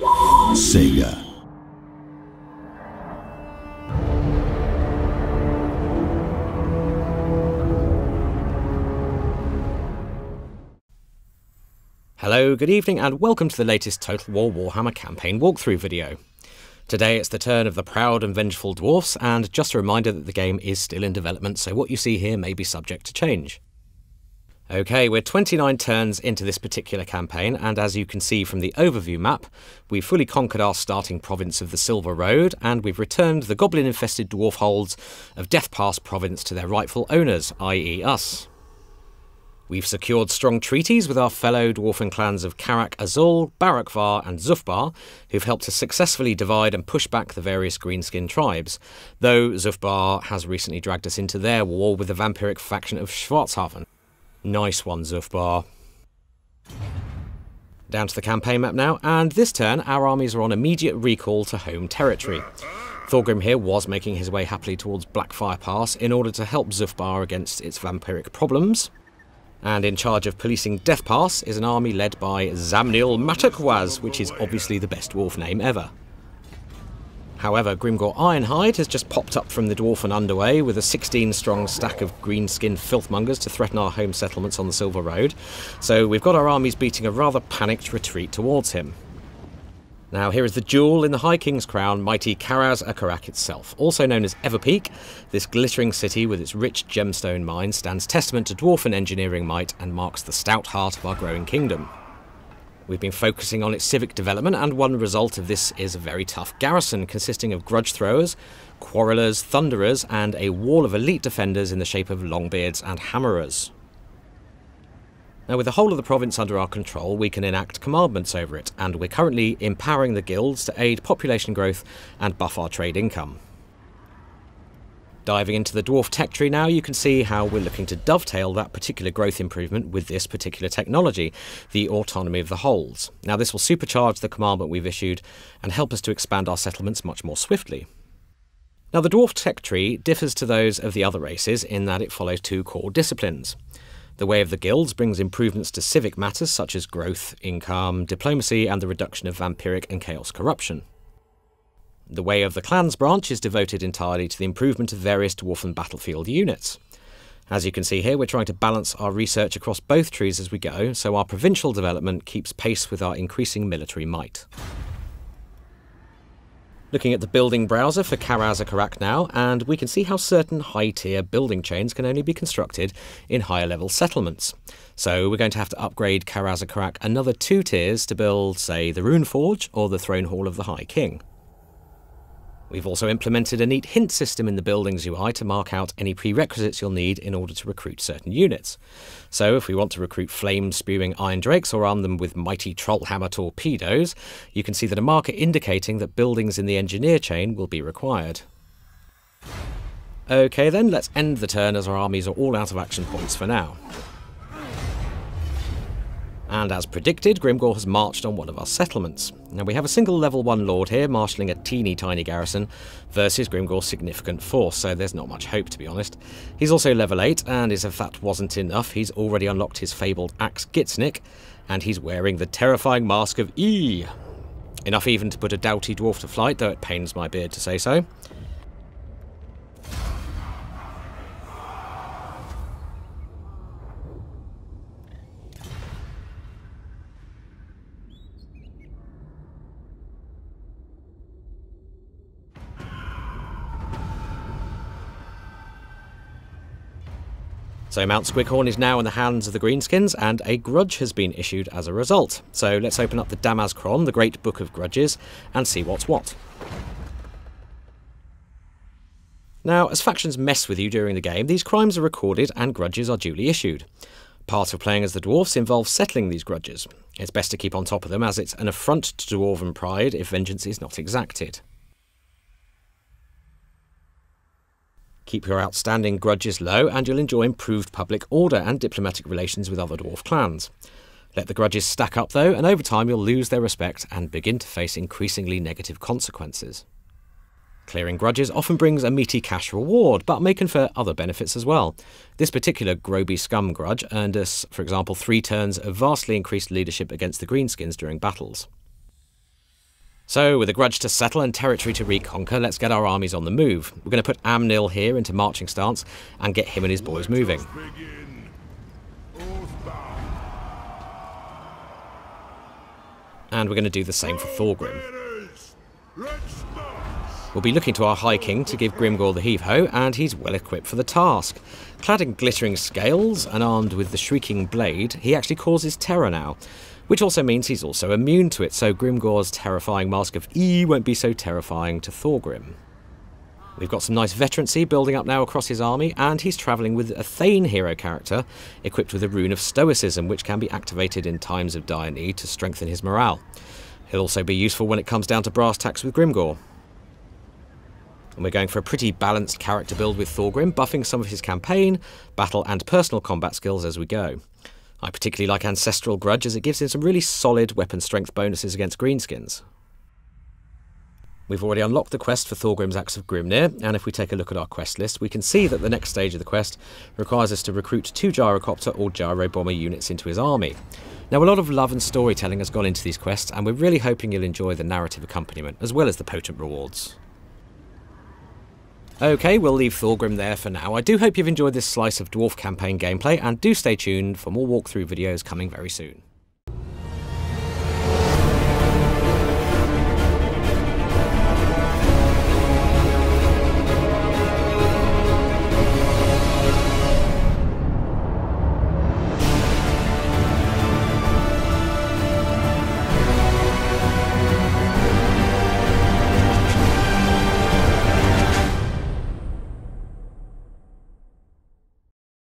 Sega. Hello, good evening, and welcome to the latest Total War Warhammer campaign walkthrough video. Today it's the turn of the proud and vengeful dwarfs, and just a reminder that the game is still in development, so what you see here may be subject to change. Okay, we're 29 turns into this particular campaign, and as you can see from the overview map, we've fully conquered our starting province of the Silver Road, and we've returned the goblin infested dwarf holds of Death Pass province to their rightful owners, i.e., us. We've secured strong treaties with our fellow dwarven clans of Karak Azul, Barakvar, and Zufbar, who've helped to successfully divide and push back the various greenskin tribes, though Zufbar has recently dragged us into their war with the vampiric faction of Schwarzhaven. Nice one, Zufbar. Down to the campaign map now, and this turn our armies are on immediate recall to home territory. Thorgrim here was making his way happily towards Blackfire Pass in order to help Zufbar against its vampiric problems. And in charge of policing Death Pass is an army led by Zamnil Matakwaz, which is obviously the best wolf name ever. However, Grimgor Ironhide has just popped up from the and Underway with a 16 strong stack of green skinned filthmongers to threaten our home settlements on the Silver Road, so we've got our armies beating a rather panicked retreat towards him. Now, here is the jewel in the High King's crown, mighty Karaz Akarak itself, also known as Everpeak. This glittering city with its rich gemstone mine stands testament to and engineering might and marks the stout heart of our growing kingdom. We've been focusing on its civic development, and one result of this is a very tough garrison consisting of grudge throwers, quarrelers, thunderers, and a wall of elite defenders in the shape of longbeards and hammerers. Now, with the whole of the province under our control, we can enact commandments over it, and we're currently empowering the guilds to aid population growth and buff our trade income. Diving into the dwarf tech tree now, you can see how we're looking to dovetail that particular growth improvement with this particular technology, the autonomy of the holes. Now this will supercharge the commandment we've issued and help us to expand our settlements much more swiftly. Now the dwarf tech tree differs to those of the other races in that it follows two core disciplines. The Way of the Guilds brings improvements to civic matters such as growth, income, diplomacy, and the reduction of vampiric and chaos corruption. The Way of the Clans branch is devoted entirely to the improvement of various Dwarven battlefield units. As you can see here, we're trying to balance our research across both trees as we go, so our provincial development keeps pace with our increasing military might. Looking at the building browser for Karaz now, and we can see how certain high-tier building chains can only be constructed in higher-level settlements. So we're going to have to upgrade Karaz another two tiers to build, say, the Rune Forge or the Throne Hall of the High King. We've also implemented a neat hint system in the building's UI to mark out any prerequisites you'll need in order to recruit certain units. So if we want to recruit flame-spewing iron drakes or arm them with mighty trollhammer torpedoes, you can see that a marker indicating that buildings in the engineer chain will be required. Okay then, let's end the turn as our armies are all out of action points for now. And as predicted, Grimgore has marched on one of our settlements. Now we have a single level 1 lord here marshalling a teeny tiny garrison versus Grimgore's significant force, so there's not much hope to be honest. He's also level 8, and as if that wasn't enough, he's already unlocked his fabled axe Gitsnik, and he's wearing the terrifying mask of E. Enough even to put a doughty dwarf to flight, though it pains my beard to say so. So Mount Squighorn is now in the hands of the Greenskins, and a grudge has been issued as a result. So let's open up the Damaskron, the Great Book of Grudges, and see what's what. Now, as factions mess with you during the game, these crimes are recorded and grudges are duly issued. Part of playing as the dwarfs involves settling these grudges. It's best to keep on top of them as it's an affront to dwarven pride if vengeance is not exacted. Keep your outstanding grudges low, and you'll enjoy improved public order and diplomatic relations with other dwarf clans. Let the grudges stack up, though, and over time you'll lose their respect and begin to face increasingly negative consequences. Clearing grudges often brings a meaty cash reward, but may confer other benefits as well. This particular Groby Scum grudge earned us, for example, three turns of vastly increased leadership against the Greenskins during battles. So, with a grudge to settle and territory to reconquer, let's get our armies on the move. We're going to put Amnil here into marching stance and get him and his boys moving. And we're going to do the same for Thorgrim. We'll be looking to our High King to give Grimgor the heave-ho, and he's well equipped for the task. Clad in glittering scales and armed with the Shrieking Blade, he actually causes terror now which also means he's also immune to it, so Grimgor's terrifying Mask of E won't be so terrifying to Thorgrim. We've got some nice veterancy building up now across his army, and he's travelling with a Thane hero character equipped with a rune of Stoicism, which can be activated in times of dire need to strengthen his morale. He'll also be useful when it comes down to brass tacks with Grimgor. And we're going for a pretty balanced character build with Thorgrim, buffing some of his campaign, battle, and personal combat skills as we go. I particularly like Ancestral Grudge as it gives him some really solid weapon strength bonuses against greenskins. We've already unlocked the quest for Thorgrim's Axe of Grimnir, and if we take a look at our quest list, we can see that the next stage of the quest requires us to recruit two gyrocopter or gyro bomber units into his army. Now, a lot of love and storytelling has gone into these quests, and we're really hoping you'll enjoy the narrative accompaniment as well as the potent rewards. Okay, we'll leave Thorgrim there for now. I do hope you've enjoyed this slice of Dwarf campaign gameplay, and do stay tuned for more walkthrough videos coming very soon.